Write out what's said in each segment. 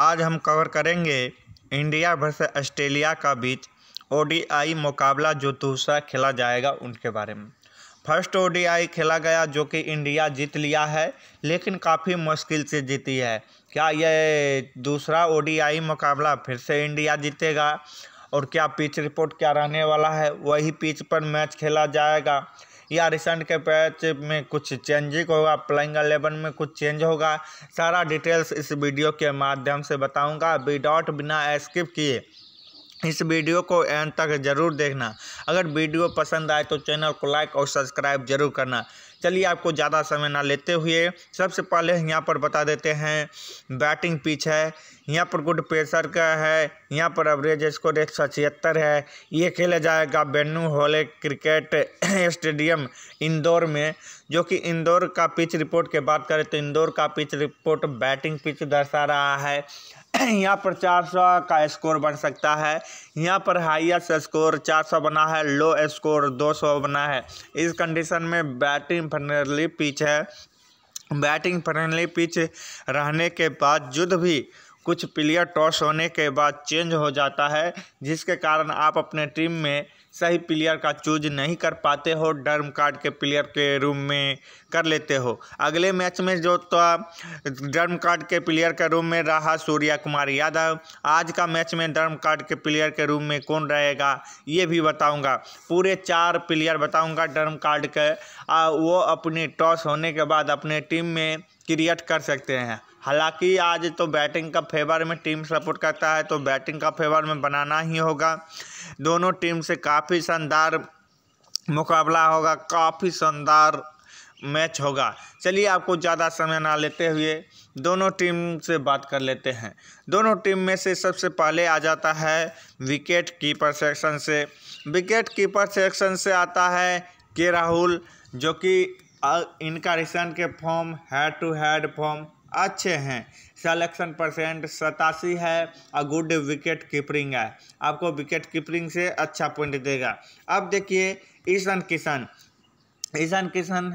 आज हम कवर करेंगे इंडिया वर्सेस ऑस्ट्रेलिया का बीच ओडीआई मुकाबला जो दूसरा खेला जाएगा उनके बारे में फर्स्ट ओडीआई खेला गया जो कि इंडिया जीत लिया है लेकिन काफ़ी मुश्किल से जीती है क्या यह दूसरा ओडीआई मुकाबला फिर से इंडिया जीतेगा और क्या पिच रिपोर्ट क्या रहने वाला है वही पिच पर मैच खेला जाएगा या रिसेंट के पैच में कुछ चेंजिंग होगा प्लेइंग एलेवन में कुछ चेंज होगा सारा डिटेल्स इस वीडियो के माध्यम से बताऊंगा विदाउट बिना स्किप किए इस वीडियो को एंड तक जरूर देखना अगर वीडियो पसंद आए तो चैनल को लाइक और सब्सक्राइब जरूर करना चलिए आपको ज़्यादा समय ना लेते हुए सबसे पहले यहाँ पर बता देते हैं बैटिंग पिच है यहाँ पर गुड प्रेशर का है यहाँ पर एवरेज स्कोर एक सौ छिहत्तर है ये खेला जाएगा बेनू होले क्रिकेट स्टेडियम इंदौर में जो कि इंदौर का पिच रिपोर्ट की बात करें तो इंदौर का पिच रिपोर्ट बैटिंग पिच दर्शा रहा है यहाँ पर 400 का स्कोर बन सकता है यहाँ पर हाइएस्ट स्कोर 400 बना है लो स्कोर 200 बना है इस कंडीशन में बैटिंग फ्रेंडली पिच है बैटिंग फ्रेंडली पिच रहने के बावजूद भी कुछ प्लेयर टॉस होने के बाद चेंज हो जाता है जिसके कारण आप अपने टीम में सही प्लेयर का चूज नहीं कर पाते हो डर्म कार्ड के प्लेयर के रूम में कर लेते हो अगले मैच में जो तो डर्म कार्ड के प्लेयर के रूम में रहा सूर्या कुमार यादव आज का मैच में डर्म कार्ड के प्लेयर के रूम में कौन रहेगा ये भी बताऊंगा पूरे चार प्लेयर बताऊंगा डर्म कार्ड के आ, वो अपने टॉस होने के बाद अपने टीम में क्रिएट कर सकते हैं हालांकि आज तो बैटिंग का फेवर में टीम सपोर्ट करता है तो बैटिंग का फेवर में बनाना ही होगा दोनों टीम से काफ़ी शानदार मुकाबला होगा काफ़ी शानदार मैच होगा चलिए आपको ज़्यादा समय ना लेते हुए दोनों टीम से बात कर लेते हैं दोनों टीम में से सबसे पहले आ जाता है विकेट कीपर सेक्शन से विकेट कीपर सेक्शन से आता है के राहुल जो कि और इनका रिसेंट के form head to head form अच्छे हैं सेलेक्शन परसेंट सतासी है और गुड विकेट कीपरिंग है आपको विकेट कीपरिंग से अच्छा पॉइंट देगा अब देखिए ईशान किशन ईशान किशन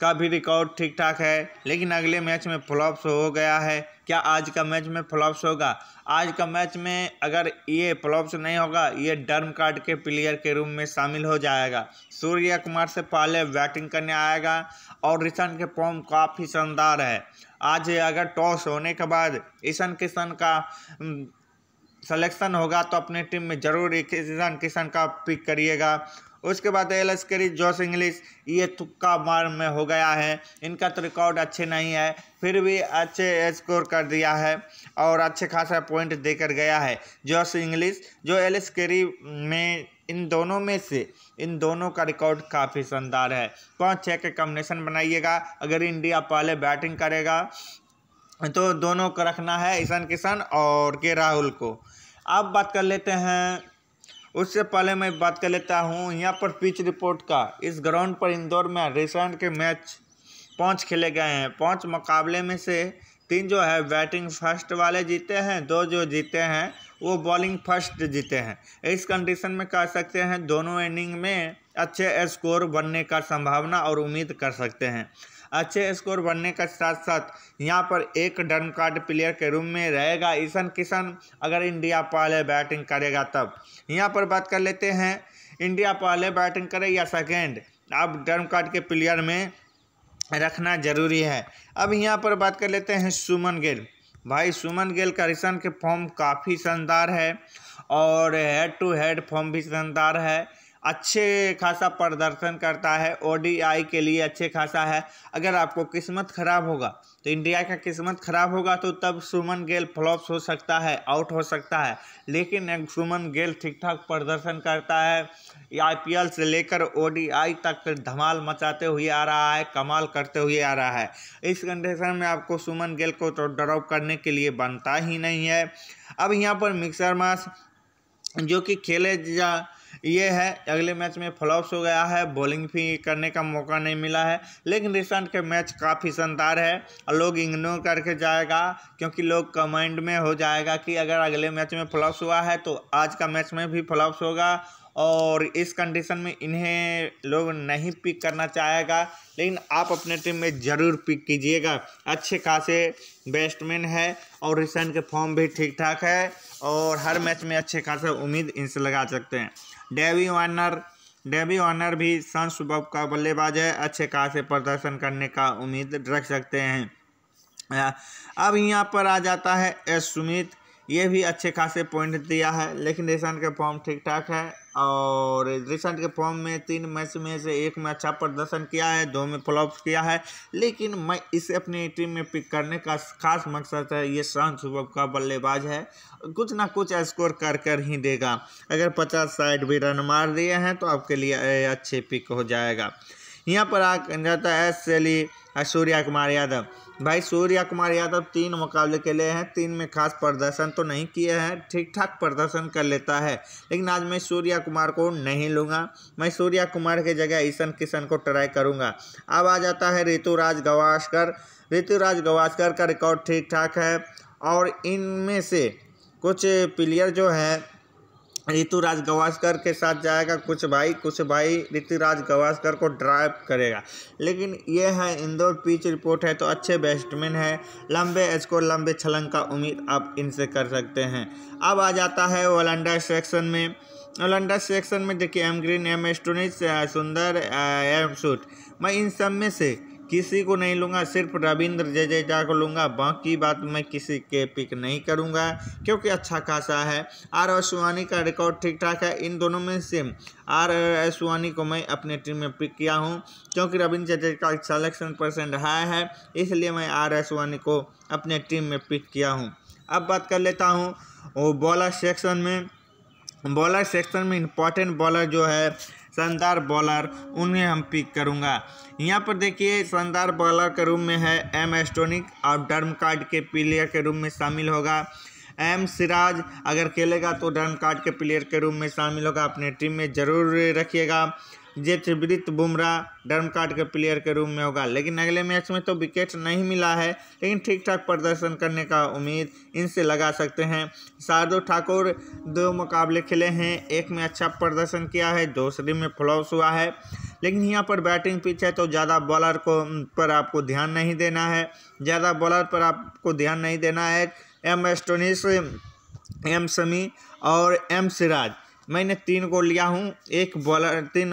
का भी रिकॉर्ड ठीक ठाक है लेकिन अगले मैच में फ्लॉप्स हो गया है क्या आज का मैच में फ्लॉप्स होगा आज का मैच में अगर ये फ्लॉप्स नहीं होगा ये डर्म कार्ड के प्लेयर के रूम में शामिल हो जाएगा सूर्य कुमार से पहले बैटिंग करने आएगा और ईशान के फॉर्म काफ़ी शानदार है आज अगर टॉस होने के बाद ईशान किशन का सलेक्शन होगा तो अपने टीम में जरूर ईशान किशन का पिक करिएगा उसके बाद एल एस करी जोश इंग्लिश ये थक्का मार में हो गया है इनका तो रिकॉर्ड अच्छे नहीं है फिर भी अच्छे स्कोर कर दिया है और अच्छे खासा पॉइंट देकर गया है जोश इंग्लिश जो एल एस करी में इन दोनों में से इन दोनों का रिकॉर्ड काफ़ी शानदार है पाँच छः के कम्बिनेशन बनाइएगा अगर इंडिया पहले बैटिंग करेगा तो दोनों को रखना है ईशान किशन और के राहुल को अब बात कर लेते हैं उससे पहले मैं बात कर लेता हूँ यहाँ पर पिच रिपोर्ट का इस ग्राउंड पर इंदौर में रिसेंट के मैच पाँच खेले गए हैं पाँच मुकाबले में से तीन जो है बैटिंग फर्स्ट वाले जीते हैं दो जो जीते हैं वो बॉलिंग फर्स्ट जीते हैं इस कंडीशन में कह सकते हैं दोनों इनिंग में अच्छे स्कोर बनने का संभावना और उम्मीद कर सकते हैं अच्छे स्कोर बनने के साथ साथ यहाँ पर एक डन कार्ड प्लेयर के रूम में रहेगा ईशन किशन अगर इंडिया पहले बैटिंग करेगा तब यहाँ पर बात कर लेते हैं इंडिया पहले बैटिंग करे या सेकेंड अब डन कार्ड के प्लेयर में रखना जरूरी है अब यहाँ पर बात कर लेते हैं सुमन गेल भाई सुमन गिल का रिसन के फॉर्म काफ़ी शानदार है और हेड टू हेड फॉर्म भी शानदार है अच्छे खासा प्रदर्शन करता है ओडीआई के लिए अच्छे खासा है अगर आपको किस्मत खराब होगा तो इंडिया का किस्मत खराब होगा तो तब सुमन गेल फ्लॉप्स हो सकता है आउट हो सकता है लेकिन सुमन गेल ठीक ठाक प्रदर्शन करता है आईपीएल से लेकर ओडीआई तक धमाल मचाते हुए आ रहा है कमाल करते हुए आ रहा है इस कंडीशन में आपको सुमन गेल को तो ड्रॉप करने के लिए बनता ही नहीं है अब यहाँ पर मिक्सर मास जो कि खेले जा ये है अगले मैच में फ्लॉप्स हो गया है बॉलिंग भी करने का मौका नहीं मिला है लेकिन रिसेंट के मैच काफ़ी शानदार है और लोग इग्नोर करके जाएगा क्योंकि लोग कमेंट में हो जाएगा कि अगर अगले मैच में फ्लॉप्स हुआ है तो आज का मैच में भी फ्लॉप्स होगा और इस कंडीशन में इन्हें लोग नहीं पिक करना चाहेगा लेकिन आप अपने टीम में ज़रूर पिक कीजिएगा अच्छे खासे बैट्समैन है और रिसेंट के फॉर्म भी ठीक ठाक है और हर मैच में अच्छे खासा उम्मीद इनसे लगा सकते हैं डेवी वार्नर डेवी वार्नर भी सन सुबह का बल्लेबाज है अच्छे खासे प्रदर्शन करने का उम्मीद रख सकते हैं अब यहाँ पर आ जाता है एस सुमित ये भी अच्छे खासे पॉइंट दिया है लेकिन रिसेंट का फॉर्म ठीक ठाक है और रिसेंट के फॉर्म में तीन मैच में से एक में अच्छा प्रदर्शन किया है दो में फ्लॉप किया है लेकिन मैं इसे अपनी टीम में पिक करने का खास मकसद है ये शांत सुबह का बल्लेबाज है कुछ ना कुछ स्कोर कर कर ही देगा अगर पचास साइड भी रन मार दिए हैं तो आपके लिए अच्छे पिक हो जाएगा यहाँ पर आ जाता है शैली हाँ, सूर्या कुमार यादव भाई सूर्या कुमार यादव तीन मुकाबले के लिए हैं तीन में खास प्रदर्शन तो नहीं किए हैं ठीक ठाक प्रदर्शन कर लेता है लेकिन आज मैं सूर्या कुमार को नहीं लूँगा मैं सूर्या कुमार की जगह ईशन किशन को ट्राई करूँगा अब आ जाता है ऋतुराज गवास्कर ऋतुराज गवास्कर का रिकॉर्ड ठीक ठाक है और इनमें से कुछ प्लेयर जो है ऋतुराज गवास्कर के साथ जाएगा कुछ भाई कुछ भाई ऋतुराज गवास्कर को ड्राइव करेगा लेकिन यह है इंदौर पिच रिपोर्ट है तो अच्छे बैट्समैन है लंबे स्कोर लंबे छलंग का उम्मीद आप इनसे कर सकते हैं अब आ जाता है वलंडा सेक्शन में ओलंडा सेक्शन में देखिए M Green M Stoinis Sundar M शूट मैं इन सब में से किसी को नहीं लूँगा सिर्फ रविंद्र जडेजा को लूँगा बाकी बात मैं किसी के पिक नहीं करूँगा क्योंकि अच्छा खासा है आर अश्वानी का रिकॉर्ड ठीक ठाक है इन दोनों में से आर अश्वानी को मैं अपने टीम में पिक किया हूँ क्योंकि रविंद्र जडेजा का सलेक्शन परसेंट हाई है इसलिए मैं आर अश्वानी को अपने टीम में पिक किया हूँ अब बात कर लेता हूँ बॉलर सेक्शन में बॉलर सेक्शन में इम्पॉर्टेंट बॉलर जो है शानदार बॉलर उन्हें हम पिक करूँगा यहाँ पर देखिए शानदार बॉलर के रूम में है एम एस्टोनिक और डर्म कार्ड के प्लेयर के रूम में शामिल होगा एम सिराज अगर खेलेगा तो डर्म कार्ड के प्लेयर के रूप में शामिल होगा अपने टीम में जरूर रखिएगा जेतवृत बुमराह डर्म कार्ड के प्लेयर के रूप में होगा लेकिन अगले मैच में तो विकेट नहीं मिला है लेकिन ठीक ठाक प्रदर्शन करने का उम्मीद इनसे लगा सकते हैं शार्दुल ठाकुर दो मुकाबले खेले हैं एक में अच्छा प्रदर्शन किया है दूसरे में फ्लॉस हुआ है लेकिन यहाँ पर बैटिंग पिच है तो ज़्यादा बॉलर को पर आपको ध्यान नहीं देना है ज़्यादा बॉलर पर आपको ध्यान नहीं देना है एम एस्टोनिस एम शमी और एम सिराज मैंने तीन को लिया हूँ एक बॉलर तीन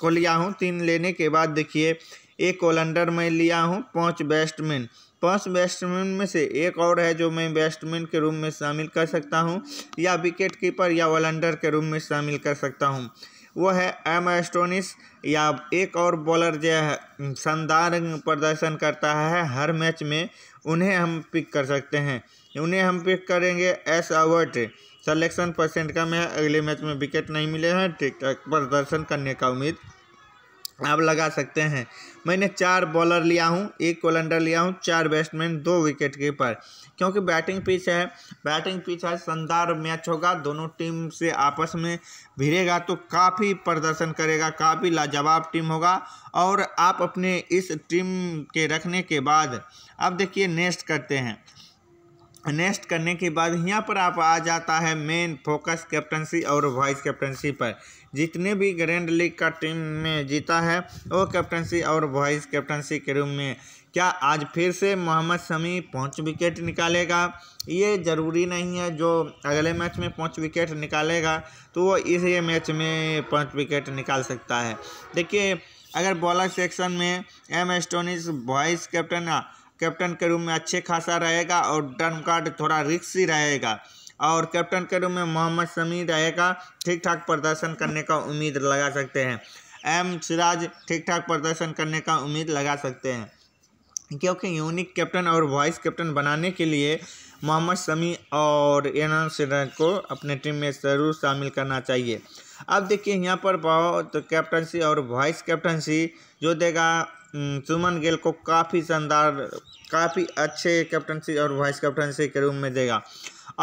को लिया हूँ तीन लेने के बाद देखिए एक ओलंडर मैं लिया हूँ पांच बैट्समैन पांच बैट्समैन में से एक और है जो मैं बैट्समैन के रूप में शामिल कर सकता हूँ या विकेट कीपर या ओलंडर के रूप में शामिल कर सकता हूँ वो है एम एस्टोनिस या एक और बॉलर जो है शानदार प्रदर्शन करता है हर मैच में उन्हें हम पिक कर सकते हैं उन्हें हम पिक करेंगे एस आवर्ट सलेक्शन परसेंट कम है अगले मैच में विकेट नहीं मिले हैं ठीक ठाक प्रदर्शन करने का उम्मीद आप लगा सकते हैं मैंने चार बॉलर लिया हूं एक कोलंडर लिया हूं चार बैट्समैन दो विकेट कीपर क्योंकि बैटिंग पिच है बैटिंग पिच है शानदार मैच होगा दोनों टीम से आपस में भिड़ेगा तो काफ़ी प्रदर्शन करेगा काफ़ी लाजवाब टीम होगा और आप अपने इस टीम के रखने के बाद अब देखिए नेक्स्ट करते हैं नेक्स्ट करने के बाद यहाँ पर आप आ जाता है मेन फोकस कैप्टनसी और वाइस कैप्टनसी पर जितने भी ग्रैंड लीग का टीम में जीता है वो कैप्टनसी और वाइस कैप्टनसी के रूम में क्या आज फिर से मोहम्मद शमी पाँच विकेट निकालेगा ये ज़रूरी नहीं है जो अगले मैच में पाँच विकेट निकालेगा तो वो इस मैच में पाँच विकेट निकाल सकता है देखिए अगर बॉलर सेक्शन में M Stoinis vice captain captain के रूप में अच्छे खासा रहेगा और कार्ड थोड़ा रिक्स ही रहेगा और कैप्टन के रूप में मोहम्मद शमी रहेगा ठीक ठाक प्रदर्शन करने का उम्मीद लगा सकते हैं एम सिराज ठीक ठाक प्रदर्शन करने का उम्मीद लगा सकते हैं क्योंकि यूनिक कैप्टन और वाइस कैप्टन बनाने के लिए मोहम्मद शमी और एन सिराज को अपने टीम में ज़रूर शामिल करना चाहिए अब देखिए यहाँ पर बहुत कैप्टनसी और वाइस कैप्टनसी जो देगा हम्म, सुमन गिल को काफ़ी शानदार काफ़ी अच्छे कैप्टनसी और वाइस कैप्टनसी के रूप में देगा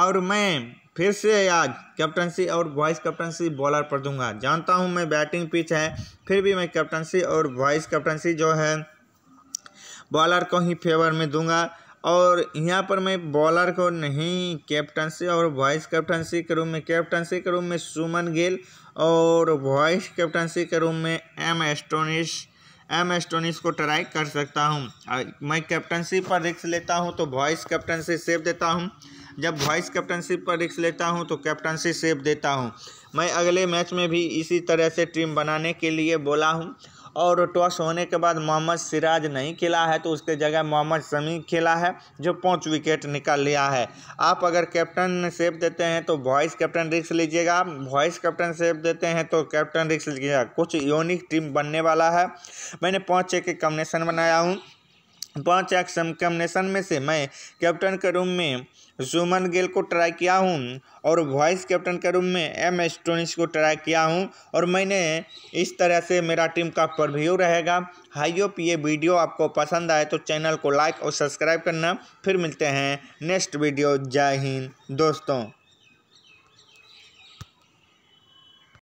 और मैं फिर से आज कैप्टनसी और वाइस कैप्टनसी बॉलर पर दूंगा जानता हूं मैं बैटिंग पिच है फिर भी मैं कैप्टनसी और वाइस कैप्टनसी जो है बॉलर को ही फेवर में दूंगा और यहाँ पर मैं बॉलर को नहीं कैप्टनसी और वाइस कैप्टनसी के रूम में कैप्टनसी के रूम में सुमन गिल और वाइस कैप्टनसी के रूम में एम एस्टोनिश एम एस्टोनिस को ट्राई कर सकता हूँ मैं कैप्टनशिप पर रिक्स लेता हूँ तो वॉइस कैप्टनशिप सेव देता हूँ जब वॉइस कैप्टनशिप पर रिक्स लेता हूँ तो कैप्टनशिप सेव देता हूँ मैं अगले मैच में भी इसी तरह से टीम बनाने के लिए बोला हूँ और टॉस होने के बाद मोहम्मद सिराज नहीं खेला है तो उसके जगह मोहम्मद शमी खेला है जो पाँच विकेट निकाल लिया है आप अगर कैप्टन सेव देते हैं तो वॉइस कैप्टन रिक्स लीजिएगा वॉइस कैप्टन सेव देते हैं तो कैप्टन रिक्स लीजिएगा कुछ यूनिक टीम बनने वाला है मैंने पाँच छः के कम्बिनेशन बनाया हूँ पाँच एक्सम कम्बिनेशन में से मैं कैप्टन के रूम में सुमन गिल को ट्राई किया हूँ और वाइस कैप्टन के रूम में एम स्टोनिस को ट्राई किया हूँ और मैंने इस तरह से मेरा टीम का प्रव्यू रहेगा हाई ये वीडियो आपको पसंद आए तो चैनल को लाइक और सब्सक्राइब करना फिर मिलते हैं नेक्स्ट वीडियो जय हिंद दोस्तों